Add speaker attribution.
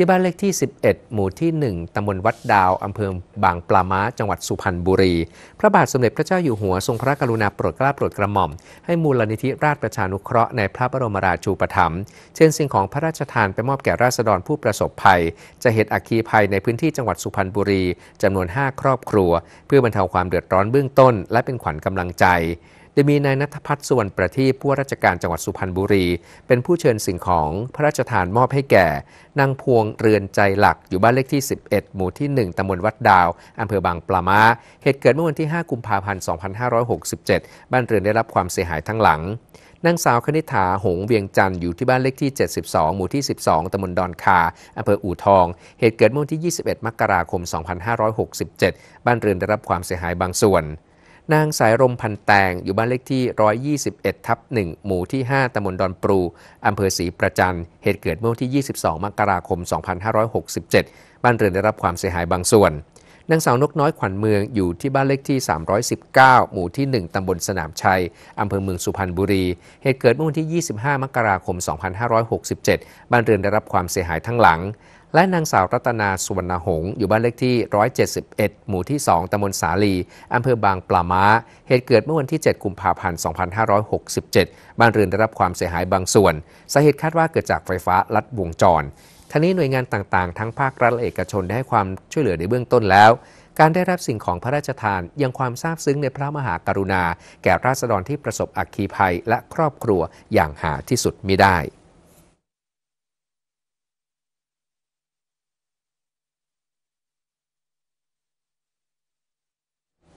Speaker 1: ที่บ้านเลขที่ 11 หมู่ที่ 1 ตำบลวัดดาว อำเภอบางปลาม้า จังหวัดสุพรรณบุรี พระบาทสมเด็จพระเจ้าอยู่หัวทรงพระกรุณาโปรดเกล้าโปรดกระหม่อม ให้มูลนิธิราชประชานุเคราะห์ในพระบรมราชูปถัมภ์เช่น สิ่งของพระราชทานไปมอบแก่ราษฎรผู้ประสบภัย จะเหตุอัคคีภัยในพื้นที่จังหวัดสุพรรณบุรีจำนวน5ครอบครัว เพื่อบรรเทาความเดือดร้อนเบื้องต้น และเป็นขวัญกำลังใจจดยมีนายนัทพัฒน์ส่วนประทีปผู้ราชการจังหวัดสุพรรณบุรี เป็นผู้เชิญสิ่งของพระราชทานมอบให้แก่นางพวงเรือนใจหลักอยู่บ้านเลขที่ 11 หมู่ที่ 1ตำบลวัดดาวอำเภอบางปลามา เหตุเกิดเมื่อวันที่ 5 กุมภาพันธ์ 2567 บ้านเรือนได้รับความเสียหายทั้งหลังนางสาวคณิ t าหงเวียงจันทร์อยู่ที่บ้านเลขที่ 72 หมู่ที่ 12ตำบลดอนคาอำเภออู่ทอง เหตุเกิดเมื่อวันที่ 21 มกราคม 2567 บ้านเรือนได้รับความเสียหายบางส่วนนางสายลมพันแตงอยู่บ้านเลขที่ 121 ทับ1หมู่ที่ 5ตำบลดอนปรูอำเภอศรีประจัน เหตุเกิดเมื่อวันที่ 22 มกราคม 2567 บ้านเรือนได้รับความเสียหายบางส่วน นางสาวนกน้อยขวัญเมืองอยู่ที่บ้านเลขที่319หมู่ที่ 1ตำบลสนามชัยอำเภอเมืองสุพรรณบุรี เหตุเกิดเมื่อวันที่ 25 มกราคม 2567 บ้านเรือนได้รับความเสียหายทั้งหลังและนางสาวรัตนาสุวรรณหงษ์อยู่บ้านเลขที่ 171 หมู่ที่ 2ตำบลสาลีอำเภอบางปลามาเหตุเกิดเมื่อวันที่ 7 กุมภาพันธ์ 2567 บ้านเรือนได้รับความเสียหายบางส่วนสาเหตุคาดว่าเกิดจากไฟฟ้าลัดวงจรทันนี้หน่วยงานต่างๆ ทั้งภาครัฐและเอกชนได้ให้ความช่วยเหลือในเบื้องต้นแล้ว การได้รับสิ่งของพระราชทานยังความซาบซึ้งในพระมหากรุณาแก่ราษฎรที่ประสบอักคีภัยและครอบครัวอย่างหาที่สุดมิได้